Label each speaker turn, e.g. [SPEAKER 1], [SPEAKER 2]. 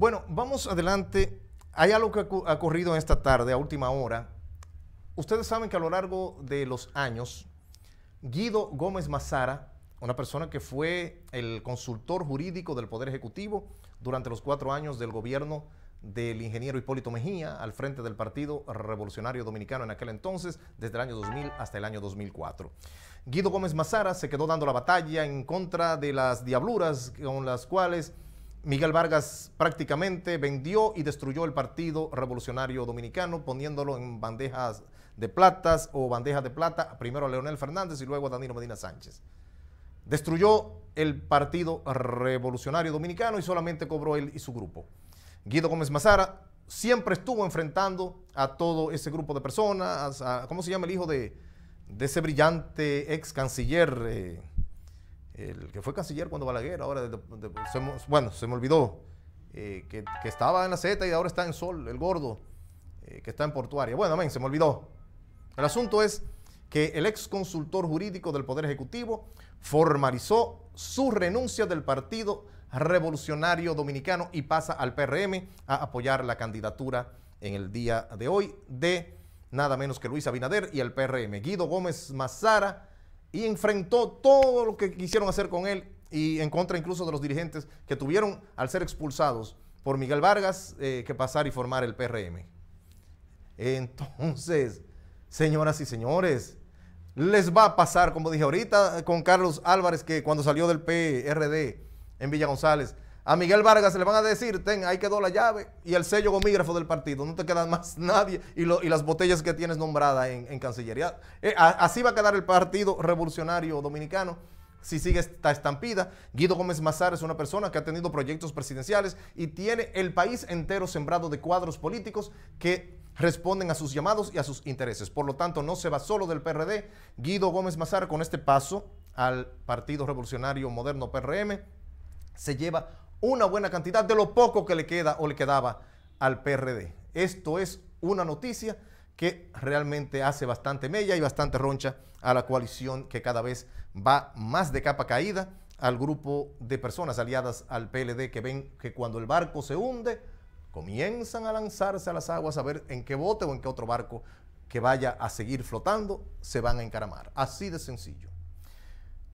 [SPEAKER 1] Bueno, vamos adelante. Hay algo que ha ocurrido esta tarde, a última hora. Ustedes saben que a lo largo de los años, Guido Gómez Mazara, una persona que fue el consultor jurídico del Poder Ejecutivo durante los cuatro años del gobierno del ingeniero Hipólito Mejía al frente del Partido Revolucionario Dominicano en aquel entonces, desde el año 2000 hasta el año 2004. Guido Gómez Mazara se quedó dando la batalla en contra de las diabluras con las cuales Miguel Vargas prácticamente vendió y destruyó el Partido Revolucionario Dominicano, poniéndolo en bandejas de platas o bandejas de plata, primero a Leonel Fernández y luego a Danilo Medina Sánchez. Destruyó el Partido Revolucionario Dominicano y solamente cobró él y su grupo. Guido Gómez Mazara siempre estuvo enfrentando a todo ese grupo de personas, a, ¿cómo se llama el hijo de, ese brillante ex canciller? Eh, el que fue canciller cuando Balaguer, ahora, bueno, se me olvidó, eh, que, estaba en la Z y ahora está en Sol, el gordo, eh, que está en Portuaria. Bueno, amén, se me olvidó. El asunto es que el ex consultor jurídico del Poder Ejecutivo formalizó su renuncia del Partido Revolucionario Dominicano y pasa al PRM a apoyar la candidatura en el día de hoy de nada menos que Luis Abinader y el PRM. Guido Gómez Mazara y enfrentó todo lo que quisieron hacer con él y en contra incluso de los dirigentes que tuvieron al ser expulsados por Miguel Vargas eh, que pasar y formar el PRM. Entonces, señoras y señores, les va a pasar, como dije ahorita, con Carlos Álvarez, que cuando salió del PRD en Villa González, a Miguel Vargas le van a decir, ten, ahí quedó la llave y el sello gomígrafo del partido. No te quedan más nadie y, lo, y las botellas que tienes nombradas en, Cancillería. Eh, así va a quedar el Partido Revolucionario Dominicano si sigue esta estampida. Guido Gómez Mazar es una persona que ha tenido proyectos presidenciales y tiene el país entero sembrado de cuadros políticos que responden a sus llamados y a sus intereses. Por lo tanto, no se va solo del PRD. Guido Gómez Mazar, con este paso al Partido Revolucionario Moderno PRM, se lleva una buena cantidad de lo poco que le queda o le quedaba al PRD. Esto es una noticia que realmente hace bastante mella y bastante roncha a la coalición que cada vez va más de capa caída al grupo de personas aliadas al PLD que ven que cuando el barco se hunde, comienzan a lanzarse a las aguas a ver en qué bote o en qué otro barco que vaya a seguir flotando se van a encaramar. Así de sencillo.